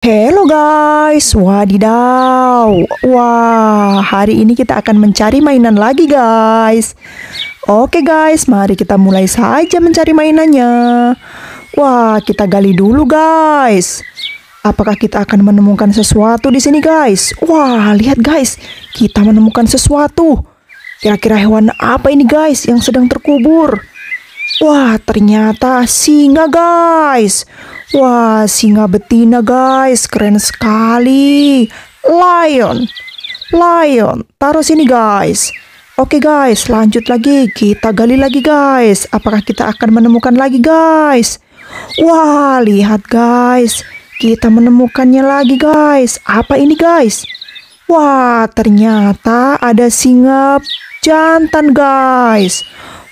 Hello guys, wadidaw Wah, hari ini kita akan mencari mainan lagi guys Oke guys, mari kita mulai saja mencari mainannya Wah, kita gali dulu guys Apakah kita akan menemukan sesuatu di sini guys? Wah, lihat guys, kita menemukan sesuatu Kira-kira hewan apa ini guys yang sedang terkubur? Wah, ternyata singa guys Wah, singa betina guys, keren sekali. Lion, lion, taruh sini guys. Oke guys, lanjut lagi. Kita gali lagi guys. Apakah kita akan menemukan lagi guys? Wah, lihat guys. Kita menemukannya lagi guys. Apa ini guys? Wah, ternyata ada singa jantan guys.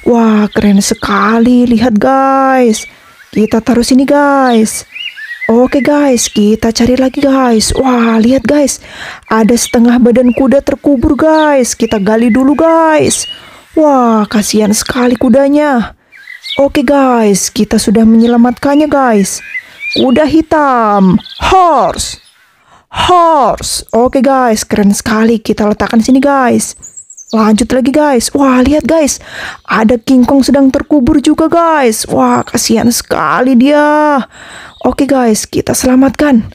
Wah, keren sekali. Lihat guys. Kita taruh sini guys. Oke guys, kita cari lagi guys. Wah, lihat guys. Ada setengah badan kuda terkubur guys. Kita gali dulu guys. Wah, kasihan sekali kudanya. Oke guys, kita sudah menyelamatkannya guys. Kuda hitam. Horse. Horse. Oke guys, keren sekali. Kita letakkan sini guys. Lanjut lagi guys. Wah, lihat guys. Ada King Kong sedang terkubur juga guys. Wah, kasihan sekali dia. Oke guys, kita selamatkan.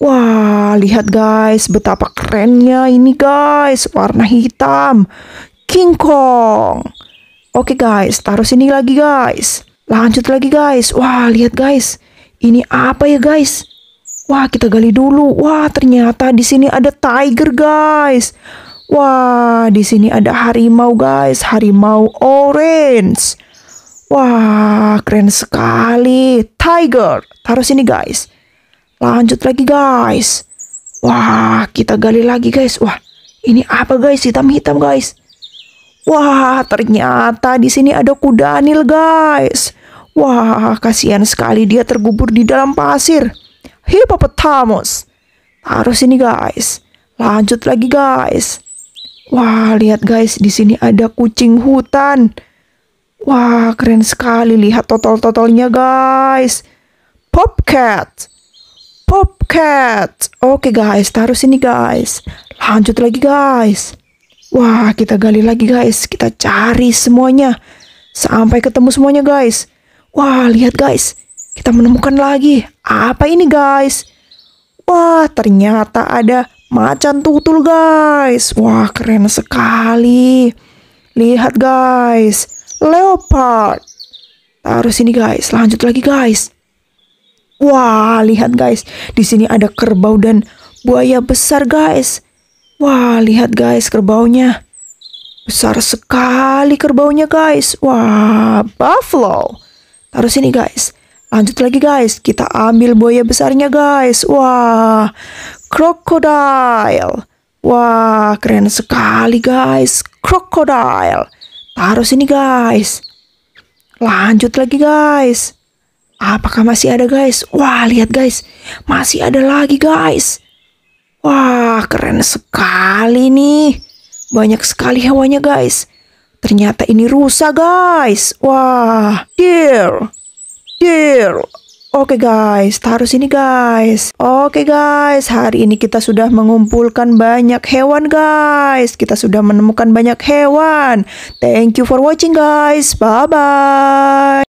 Wah, lihat guys betapa kerennya ini guys. Warna hitam. King Kong. Oke guys, taruh sini lagi guys. Lanjut lagi guys. Wah, lihat guys. Ini apa ya guys? Wah, kita gali dulu. Wah, ternyata di sini ada tiger guys. Wah, di sini ada harimau, guys. Harimau orange. Wah, keren sekali. Tiger. Taruh sini, guys. Lanjut lagi, guys. Wah, kita gali lagi, guys. Wah, ini apa, guys? Hitam-hitam, guys. Wah, ternyata di sini ada kuda nil guys. Wah, kasihan sekali dia tergubur di dalam pasir. Hippopotamus. Taruh sini, guys. Lanjut lagi, guys. Wah, lihat guys, di sini ada kucing hutan. Wah, keren sekali lihat totol-totolnya guys. Popcat. Popcat. Oke guys, taruh sini guys. Lanjut lagi guys. Wah, kita gali lagi guys. Kita cari semuanya. Sampai ketemu semuanya guys. Wah, lihat guys. Kita menemukan lagi. Apa ini guys? Wah, ternyata ada macan tutul guys. Wah keren sekali. Lihat guys, leopard. Taruh sini guys, lanjut lagi guys. Wah lihat guys, di sini ada kerbau dan buaya besar guys. Wah lihat guys kerbaunya. Besar sekali kerbaunya guys. Wah buffalo. Taruh sini guys. Lanjut lagi guys, kita ambil buaya besarnya guys. Wah, crocodile Wah, keren sekali guys, crocodile Taruh sini guys. Lanjut lagi guys. Apakah masih ada guys? Wah, lihat guys, masih ada lagi guys. Wah, keren sekali nih. Banyak sekali hewannya guys. Ternyata ini rusa guys. Wah, deer. Dear. Oke okay guys, taruh sini guys. Oke okay guys, hari ini kita sudah mengumpulkan banyak hewan guys. Kita sudah menemukan banyak hewan. Thank you for watching guys. Bye bye.